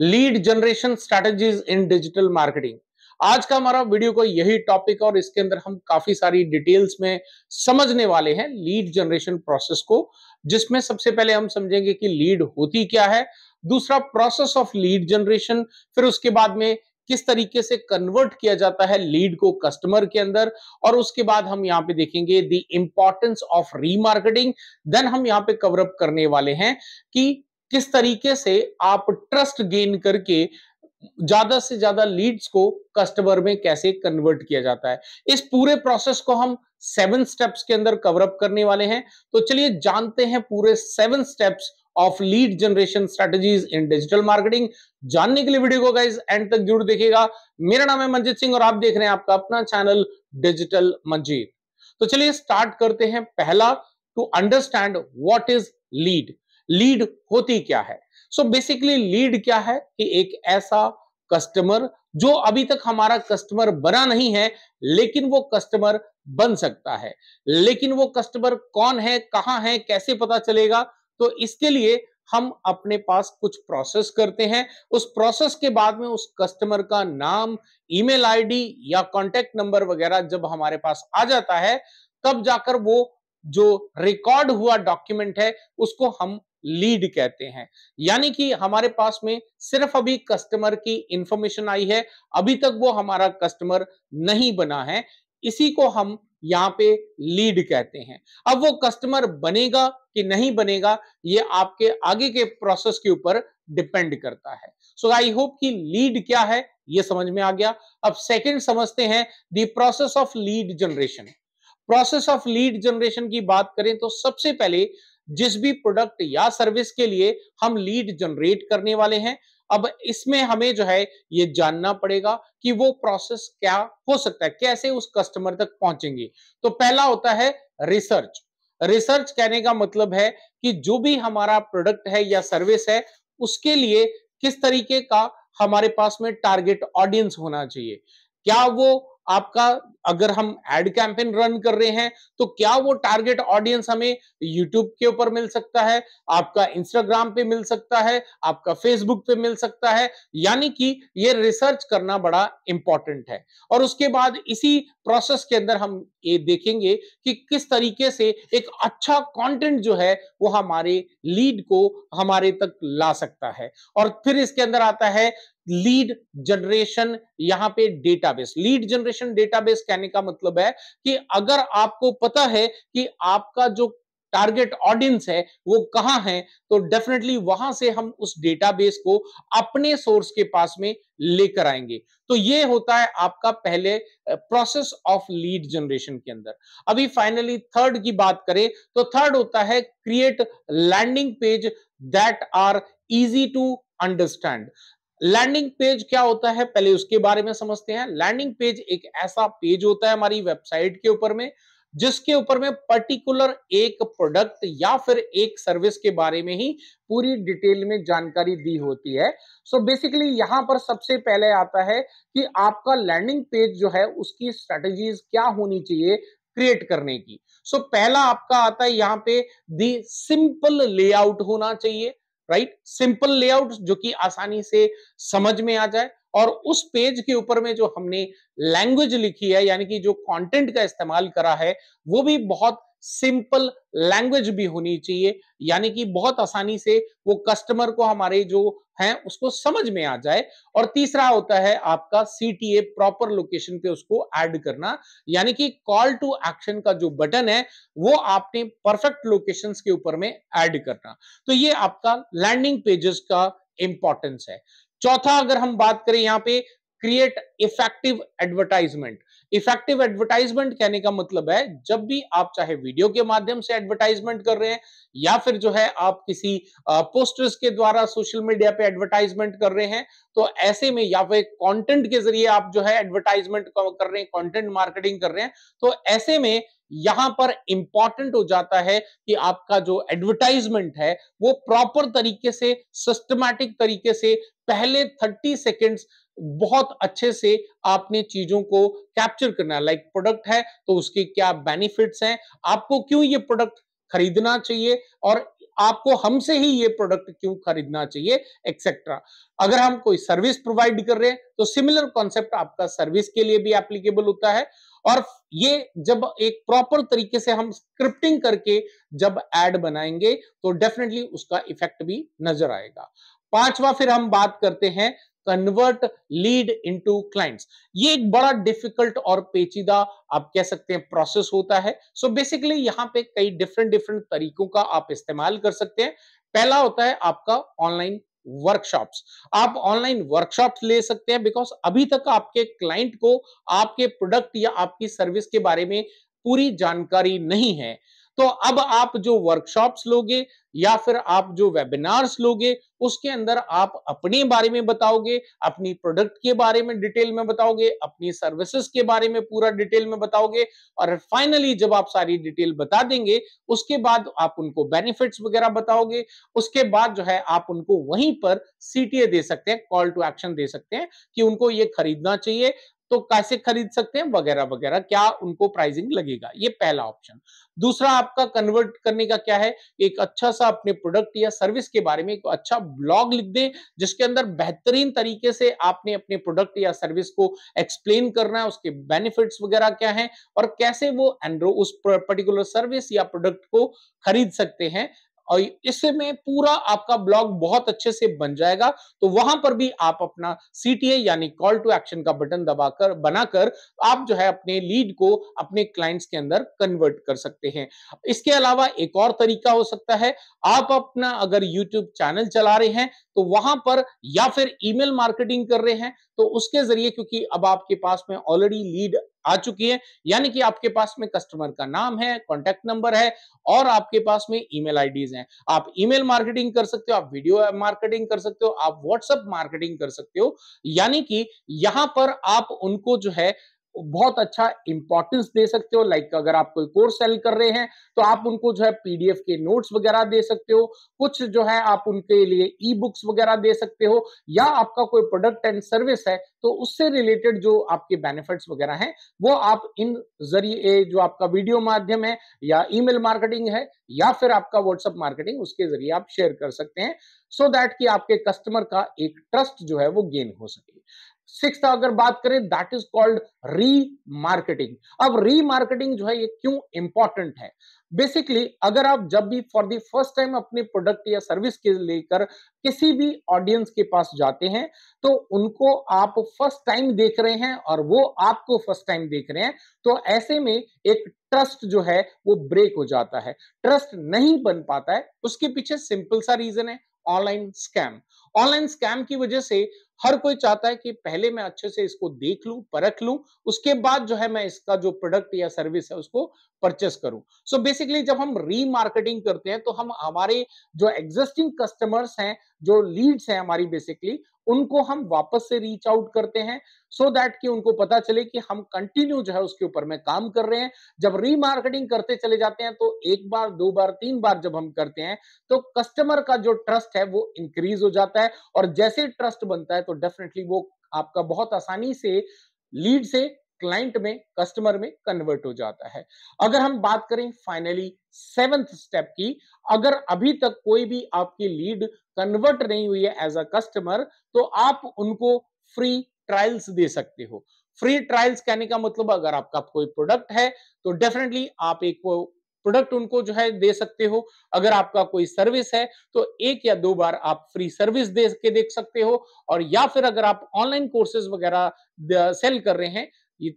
lead generation strategies in digital marketing आज का हमारा वीडियो को यही टॉपिक और इसके अंदर हम काफी सारी डिटेल्स में समझने वाले हैं लीड जनरेशन प्रोसेस को जिसमें सबसे पहले हम समझेंगे कि लीड होती क्या है दूसरा प्रोसेस ऑफ लीड जनरेशन फिर उसके बाद में किस तरीके से कन्वर्ट किया जाता है लीड को कस्टमर के अंदर और उसके बाद हम यहाँ पे देखेंगे the importance of remarketing then हम यहाँ पे कवर अप करने वाले हैं कि किस तरीके से आप ट्रस्ट गेन करके ज्यादा से ज्यादा लीड्स को कस्टमर में कैसे कन्वर्ट किया जाता है इस पूरे प्रोसेस को हम सेवन स्टेप्स के अंदर कवर अप करने वाले हैं तो चलिए जानते हैं पूरे seven steps of lead generation strategies in digital marketing जानने के लिए वीडियो को गाइज एंड तक जरूर देखेगा मेरा नाम है मंजीत सिंह और आप देख रहे हैं आपका अपना चैनल डिजिटल मंजीत तो चलिए स्टार्ट करते हैं पहला to understand what is lead lead होती क्या है सो बेसिकली लीड क्या है कि एक ऐसा कस्टमर जो अभी तक हमारा कस्टमर बना नहीं है लेकिन वो कस्टमर बन सकता है लेकिन वो कस्टमर कौन है कहाँ है कैसे पता चलेगा तो इसके लिए हम अपने पास कुछ प्रोसेस करते हैं उस प्रोसेस के बाद में उस कस्टमर का नाम ईमेल आईडी या कॉन्टेक्ट नंबर वगैरह जब हमारे पास आ जाता है तब जाकर वो जो रिकॉर्ड हुआ डॉक्यूमेंट है उसको हम लीड कहते हैं यानी कि हमारे पास में सिर्फ अभी कस्टमर की इंफॉर्मेशन आई है अभी तक वो हमारा कस्टमर नहीं बना है इसी को हम यहाँ पे लीड कहते हैं अब वो कस्टमर बनेगा कि नहीं बनेगा ये आपके आगे के प्रोसेस के ऊपर डिपेंड करता है सो आई होप कि लीड क्या है ये समझ में आ गया अब सेकंड समझते हैं the process of lead generation process of lead generation की बात करें तो सबसे पहले जिस भी प्रोडक्ट या सर्विस के लिए हम लीड जनरेट करने वाले हैं अब इसमें हमें जो है ये जानना पड़ेगा कि वो प्रोसेस क्या हो सकता है कैसे उस कस्टमर तक पहुंचेंगे तो पहला होता है रिसर्च रिसर्च कहने का मतलब है कि जो भी हमारा प्रोडक्ट है या सर्विस है उसके लिए किस तरीके का हमारे पास में टारगेट ऑडियंस होना चाहिए क्या वो आपका अगर हम एड कैंपेन रन कर रहे हैं तो क्या वो टारगेट ऑडियंस हमें यूट्यूब के ऊपर मिल सकता है आपका इंस्टाग्राम पे मिल सकता है आपका फेसबुक पे मिल सकता है यानी कि ये रिसर्च करना बड़ा इंपॉर्टेंट है और उसके बाद इसी प्रोसेस के अंदर हम ये देखेंगे कि किस तरीके से एक अच्छा कॉन्टेंट जो है वो हमारे लीड को हमारे तक ला सकता है और फिर इसके अंदर आता है लीड जनरेशन यहां पे डेटाबेस लीड जनरेशन डेटाबेस कहने का मतलब है कि अगर आपको पता है कि आपका जो टारगेट ऑडियंस है वो कहां है तो डेफिनेटली वहां से हम उस डेटाबेस को अपने सोर्स के पास में लेकर आएंगे तो ये होता है आपका पहले प्रोसेस ऑफ लीड जनरेशन के अंदर अभी फाइनली थर्ड की बात करें तो थर्ड होता है create landing page that are easy to understand landing page क्या होता है पहले उसके बारे में समझते हैं लैंडिंग पेज एक ऐसा पेज होता है हमारी वेबसाइट के ऊपर में जिसके ऊपर में पर्टिकुलर एक प्रोडक्ट या फिर एक सर्विस के बारे में ही पूरी डिटेल में जानकारी दी होती है सो बेसिकली यहां पर सबसे पहले आता है कि आपका लैंडिंग पेज जो है उसकी स्ट्रेटजीज क्या होनी चाहिए क्रिएट करने की सो so, पहला आपका आता है यहां पे दी सिंपल लेआउट होना चाहिए राइट सिंपल लेआउट जो कि आसानी से समझ में आ जाए और उस पेज के ऊपर में जो हमने लैंग्वेज लिखी है यानी कि जो कंटेंट का इस्तेमाल करा है वो भी बहुत सिंपल लैंग्वेज भी होनी चाहिए यानी कि बहुत आसानी से वो कस्टमर को हमारे जो है उसको समझ में आ जाए और तीसरा होता है आपका सीटीए प्रॉपर लोकेशन पे उसको ऐड करना यानी कि कॉल टू एक्शन का जो बटन है वो आपने परफेक्ट लोकेशंस के ऊपर में ऐड करना तो ये आपका लैंडिंग पेजेस का इंपॉर्टेंस है चौथा अगर हम बात करें यहाँ पे create effective advertisement effective advertisement कहने का मतलब है जब भी आप चाहे वीडियो के माध्यम से एडवर्टाइजमेंट कर रहे हैं या फिर जो है आप किसी पोस्टर्स के द्वारा सोशल मीडिया पे एडवर्टाइजमेंट कर रहे हैं तो ऐसे में या फिर कंटेंट के जरिए आप जो है एडवर्टाइजमेंट कर रहे हैं कंटेंट मार्केटिंग कर रहे हैं तो ऐसे में यहां पर इंपॉर्टेंट हो जाता है कि आपका जो एडवर्टाइजमेंट है वो प्रॉपर तरीके से सिस्टमैटिक तरीके से पहले थर्टी सेकेंड्स बहुत अच्छे से आपने चीजों को कैप्चर करना लाइक like प्रोडक्ट है तो उसके क्या बेनिफिट्स हैं आपको क्यों ये प्रोडक्ट खरीदना चाहिए और आपको हमसे ही ये प्रोडक्ट क्यों खरीदना चाहिए एक्सेट्रा अगर हम कोई सर्विस प्रोवाइड कर रहे हैं तो सिमिलर कॉन्सेप्ट आपका सर्विस के लिए भी एप्लीकेबल होता है और ये जब एक प्रॉपर तरीके से हम स्क्रिप्टिंग करके जब एड बनाएंगे तो डेफिनेटली उसका इफेक्ट भी नजर आएगा पांचवा फिर हम बात करते हैं कन्वर्ट लीड इनटू क्लाइंट्स ये एक बड़ा डिफिकल्ट और पेचीदा आप कह सकते हैं प्रोसेस होता है सो बेसिकली यहाँ पे कई डिफरेंट डिफरेंट तरीकों का आप इस्तेमाल कर सकते हैं पहला होता है आपका ऑनलाइन वर्कशॉप्स आप ऑनलाइन वर्कशॉप्स ले सकते हैं बिकॉज अभी तक आपके क्लाइंट को आपके प्रोडक्ट या आपकी सर्विस के बारे में पूरी जानकारी नहीं है तो अब आप जो वर्कशॉप्स लोगे या फिर आप जो वेबिनार्स लोगे उसके अंदर आप अपने बारे में बताओगे अपनी प्रोडक्ट के बारे में डिटेल में बताओगे अपनी सर्विसेज के बारे में पूरा डिटेल में बताओगे और फाइनली जब आप सारी डिटेल बता देंगे उसके बाद आप उनको बेनिफिट्स वगैरह बताओगे उसके बाद जो है आप उनको वहीं पर सीटीए दे सकते हैं कॉल टू एक्शन दे सकते हैं कि उनको ये खरीदना चाहिए तो कैसे खरीद सकते हैं वगैरह वगैरह क्या उनको प्राइसिंग लगेगा ये पहला ऑप्शन दूसरा आपका कन्वर्ट करने का क्या है एक अच्छा सा अपने प्रोडक्ट या सर्विस के बारे में एक अच्छा ब्लॉग लिख दें जिसके अंदर बेहतरीन तरीके से आपने अपने प्रोडक्ट या सर्विस को एक्सप्लेन करना है उसके बेनिफिट्स वगैरह क्या है और कैसे वो एंड्रो उस पर्टिकुलर सर्विस या प्रोडक्ट को खरीद सकते हैं और इसमें पूरा आपका ब्लॉग बहुत अच्छे से बन जाएगा तो वहां पर भी आप अपना सीटीए यानी कॉल टू एक्शन का बटन दबाकर बनाकर आप जो है अपने लीड को अपने क्लाइंट्स के अंदर कन्वर्ट कर सकते हैं इसके अलावा एक और तरीका हो सकता है आप अपना अगर यूट्यूब चैनल चला रहे हैं तो वहां पर या फिर ईमेल मार्केटिंग कर रहे हैं तो उसके जरिए क्योंकि अब आपके पास में ऑलरेडी लीड आ चुकी है यानी कि आपके पास में कस्टमर का नाम है कॉन्टेक्ट नंबर है और आपके पास में ईमेल आईडीज हैं आप ईमेल मार्केटिंग कर सकते हो आप वीडियो मार्केटिंग कर सकते हो आप व्हाट्सएप मार्केटिंग कर सकते हो यानी कि यहां पर आप उनको जो है बहुत अच्छा इंपॉर्टेंस दे सकते हो लाइक like अगर आप कोई कोर्स सेल कर रहे हैं तो आप उनको जो है पीडीएफ के नोट्स वगैरह दे सकते हो कुछ जो है आप उनके लिए ई बुक्स वगैरह दे सकते हो या आपका कोई प्रोडक्ट एंड सर्विस है तो उससे रिलेटेड जो आपके बेनिफिट्स वगैरह हैं वो आप इन जरिए जो आपका वीडियो माध्यम है या ईमेल मार्केटिंग है या फिर आपका व्हाट्सएप मार्केटिंग उसके जरिए आप शेयर कर सकते हैं सो so दैट कि आपके कस्टमर का एक ट्रस्ट जो है वो गेन हो सके सिक्स अगर बात करें that is called remarketing अब री मार्केटिंग जो है ये क्यों इंपॉर्टेंट है बेसिकली अगर आप जब भी फॉर दी फर्स्ट टाइम अपने प्रोडक्ट या सर्विस के लेकर किसी भी ऑडियंस के पास जाते हैं तो उनको आप फर्स्ट टाइम देख रहे हैं और वो आपको फर्स्ट टाइम देख रहे हैं तो ऐसे में एक ट्रस्ट जो है वो ब्रेक हो जाता है ट्रस्ट नहीं बन पाता है उसके पीछे सिंपल सा रीजन है ऑनलाइन स्कैम ऑनलाइन स्कैम की वजह से हर कोई चाहता है कि पहले मैं अच्छे से इसको देख लूं परख लूं उसके बाद जो है मैं इसका जो प्रोडक्ट या सर्विस है उसको परचेस करूं सो so बेसिकली जब हम रीमार्केटिंग करते हैं तो हम हमारे जो एग्जिस्टिंग कस्टमर्स हैं जो लीड्स हैं हमारी बेसिकली उनको हम वापस से रीच आउट करते हैं सो so दैट कि उनको पता चले कि हम कंटिन्यू जो है उसके ऊपर में काम कर रहे हैं जब रीमार्केटिंग करते चले जाते हैं तो एक बार दो बार तीन बार जब हम करते हैं तो कस्टमर का जो ट्रस्ट है वो इंक्रीज हो जाता है और जैसे ट्रस्ट बनता है तो डेफिनेटली वो आपका बहुत आसानी से लीड से क्लाइंट में कस्टमर में कन्वर्ट हो जाता है अगर हम बात करें फाइनली सेवेंथ स्टेप की अगर अभी तक कोई भी आपकी लीड कन्वर्ट नहीं हुई है एज अ कस्टमर तो आप उनको फ्री ट्रायल्स दे सकते हो फ्री ट्रायल्स कहने का मतलब अगर आपका कोई प्रोडक्ट है तो डेफिनेटली आप एक प्रोडक्ट उनको जो है दे सकते हो अगर आपका कोई सर्विस है तो एक या दो बार आप फ्री सर्विस दे के देख सकते हो और या फिर अगर आप ऑनलाइन कोर्सेज वगैरह सेल कर रहे हैं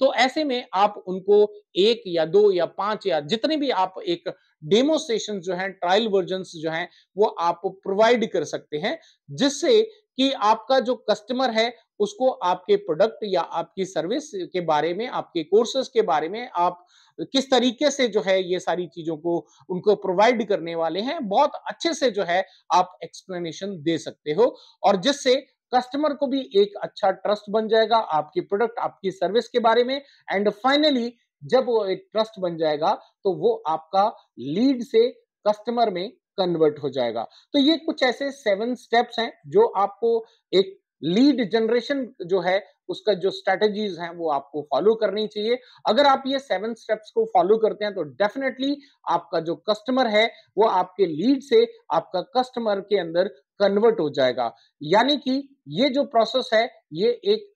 तो ऐसे में आप उनको एक या दो या पांच या जितने भी आप एक डेमो सेशन जो है ट्रायल वर्जन जो है वो आप प्रोवाइड कर सकते हैं जिससे कि आपका जो कस्टमर है उसको आपके प्रोडक्ट या आपकी सर्विस के बारे में आपके कोर्सेज के बारे में आप किस तरीके से जो है ये सारी चीजों को उनको प्रोवाइड करने वाले हैं बहुत अच्छे से जो है आप एक्सप्लेनेशन दे सकते हो और जिससे कस्टमर को भी एक अच्छा ट्रस्ट बन जाएगा आपकी प्रोडक्ट आपकी सर्विस के बारे में एंड फाइनली जब वो एक ट्रस्ट बन जाएगा तो वो आपका लीड से कस्टमर में कन्वर्ट हो जाएगा तो ये कुछ ऐसे सेवन स्टेप्स हैं जो आपको एक लीड जनरेशन जो है उसका जो स्ट्रेटेजीज हैं वो आपको फॉलो करनी चाहिए अगर आप ये सेवन स्टेप्स को फॉलो करते हैं तो डेफिनेटली आपका जो कस्टमर है वो आपके लीड से आपका कस्टमर के अंदर कन्वर्ट हो जाएगा यानी कि ये जो प्रोसेस है ये एक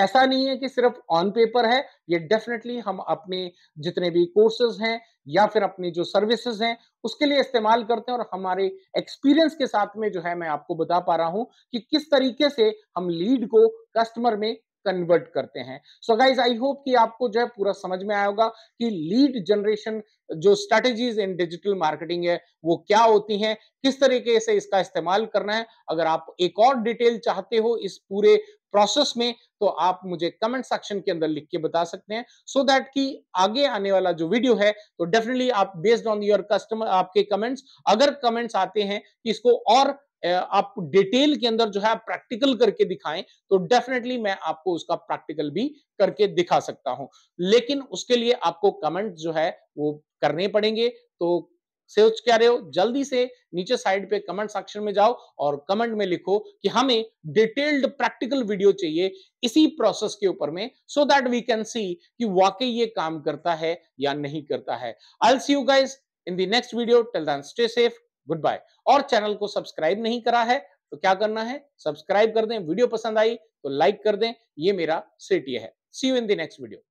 ऐसा नहीं है कि सिर्फ ऑन पेपर है ये डेफिनेटली हम अपने जितने भी कोर्सेज हैं या फिर अपनी जो सर्विसेज हैं उसके लिए इस्तेमाल करते हैं और हमारे एक्सपीरियंस के साथ में जो है मैं आपको बता पा रहा हूं कि किस तरीके से हम लीड को कस्टमर में कन्वर्ट करते हैं सो गाइज आई होप कि आपको जो है पूरा समझ में आया होगा कि लीड जनरेशन जो स्ट्रेटेजीज इन डिजिटल मार्केटिंग है वो क्या होती हैं किस तरीके से इसका इस्तेमाल करना है अगर आप एक और डिटेल चाहते हो इस पूरे प्रोसेस में तो आप मुझे कमेंट सेक्शन के अंदर लिख के बता सकते हैं सो so दैट कि आगे आने वाला जो वीडियो है तो डेफिनेटली आप बेस्ड ऑन योर कस्टमर आपके कमेंट्स अगर कमेंट्स आते हैं कि इसको और आप डिटेल के अंदर जो है आप प्रैक्टिकल करके दिखाएं तो डेफिनेटली मैं आपको उसका प्रैक्टिकल भी करके दिखा सकता हूं लेकिन उसके लिए आपको कमेंट जो है वो करने पड़ेंगे तो सोच क्या रहे हो जल्दी से नीचे साइड पे कमेंट सेक्शन में जाओ और कमेंट में लिखो कि हमें डिटेल्ड प्रैक्टिकल वीडियो चाहिए इसी प्रोसेस के ऊपर में so that we can see कि वाकई ये काम करता है या नहीं करता है I see you guys in the next video till then stay safe goodbye और चैनल को सब्सक्राइब नहीं करा है तो क्या करना है सब्सक्राइब कर दें वीडियो पसंद आई तो लाइक कर दें ये मेरा सिटी है see you in the next video